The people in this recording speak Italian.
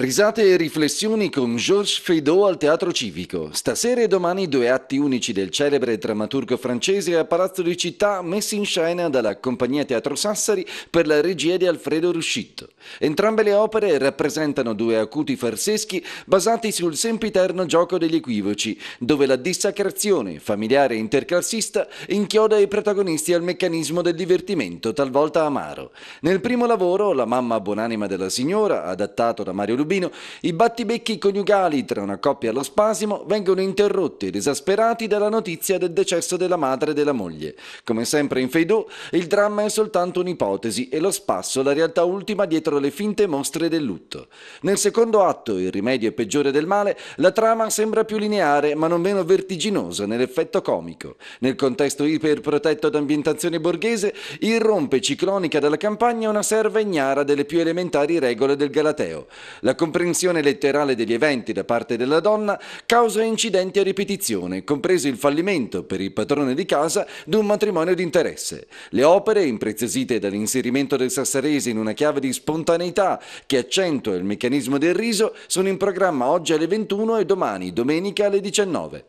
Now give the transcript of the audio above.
Risate e riflessioni con Georges Feydeau al Teatro Civico. Stasera e domani due atti unici del celebre drammaturgo francese a Palazzo di Città messi in scena dalla Compagnia Teatro Sassari per la regia di Alfredo Ruscitto. Entrambe le opere rappresentano due acuti farseschi basati sul sempiterno gioco degli equivoci, dove la dissacrazione familiare e interclassista inchioda i protagonisti al meccanismo del divertimento, talvolta amaro. Nel primo lavoro, La mamma buonanima della signora, adattato da Mario Lubino, Urbino, i battibecchi coniugali tra una coppia allo spasimo vengono interrotti ed esasperati dalla notizia del decesso della madre e della moglie. Come sempre in Feidò, il dramma è soltanto un'ipotesi e lo spasso la realtà ultima dietro le finte mostre del lutto. Nel secondo atto, il rimedio è peggiore del male, la trama sembra più lineare ma non meno vertiginosa nell'effetto comico. Nel contesto iperprotetto d'ambientazione borghese, irrompe ciclonica dalla campagna una serva ignara delle più elementari regole del Galateo. La comprensione letterale degli eventi da parte della donna causa incidenti a ripetizione, compreso il fallimento per il padrone di casa di un matrimonio di interesse. Le opere, impreziosite dall'inserimento del Sassarese in una chiave di spontaneità che accentua il meccanismo del riso, sono in programma oggi alle 21 e domani, domenica alle 19.